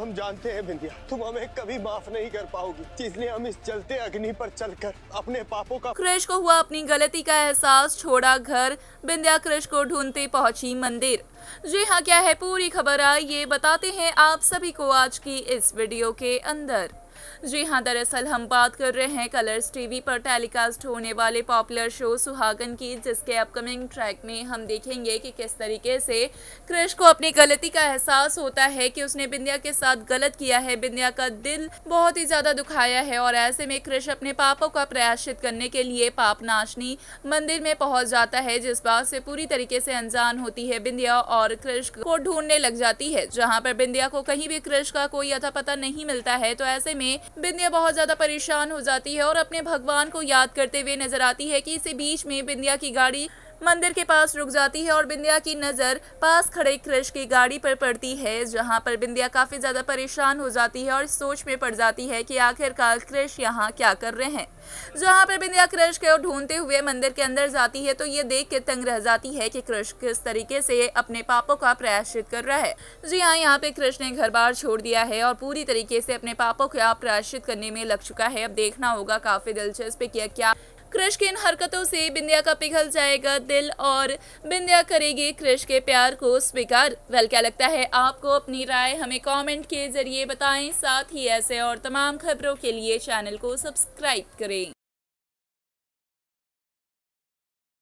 हम जानते हैं बिंदिया तुम हमें कभी माफ नहीं कर पाओगी इसलिए हम इस चलते अग्नि पर चलकर अपने पापों का कृष को हुआ अपनी गलती का एहसास छोड़ा घर बिंदिया कृष को ढूंढते पहुंची मंदिर जी हाँ क्या है पूरी खबर आई ये बताते हैं आप सभी को आज की इस वीडियो के अंदर जी हाँ दरअसल हम बात कर रहे हैं कलर्स टीवी पर टेलीकास्ट होने वाले पॉपुलर शो सुहागन की जिसके अपकमिंग ट्रैक में हम देखेंगे कि किस तरीके से क्रिश को अपनी गलती का एहसास होता है कि उसने बिंदिया के साथ गलत किया है बिंदिया का दिल बहुत ही ज़्यादा दुखाया है और ऐसे में क्रिश अपने पापों का प्रयाश्चित करने के लिए पाप नाशनी मंदिर में पहुंच जाता है जिस बात से पूरी तरीके से अनजान होती है बिंदिया और क्रिश को ढूंढने लग जाती है जहाँ पर बिंदिया को कहीं भी क्रिश का कोई अथा पता नहीं मिलता है तो ऐसे में में बिंदिया बहुत ज्यादा परेशान हो जाती है और अपने भगवान को याद करते हुए नजर आती है कि इसी बीच में बिंदिया की गाड़ी मंदिर के पास रुक जाती है और बिंदिया की नज़र पास खड़े क्रश की गाड़ी पर पड़ती है जहां पर बिंदिया काफ़ी ज़्यादा परेशान हो जाती है और सोच में पड़ जाती है कि आखिरकार क्रश यहां क्या कर रहे हैं जहां पर बिंदिया क्रश को ढूंढते हुए मंदिर के अंदर जाती है तो ये देख के तंग रह जाती है कि क्रश किस तरीके से अपने पापों का प्रायश्चित कर रहा है जी हाँ यहाँ पे कृष्ण ने घर बार छोड़ दिया है और पूरी तरीके से अपने पापों का आकर्षित करने में लग चुका है अब देखना होगा काफी दिलचस्प किया क्या क्रश की इन हरकतों से बिंदिया का पिघल जाएगा दिल और बिंदिया करेगी क्रश के प्यार को स्वीकार वेल क्या लगता है आपको अपनी राय हमें कमेंट के जरिए बताएं साथ ही ऐसे और तमाम खबरों के लिए चैनल को सब्सक्राइब करें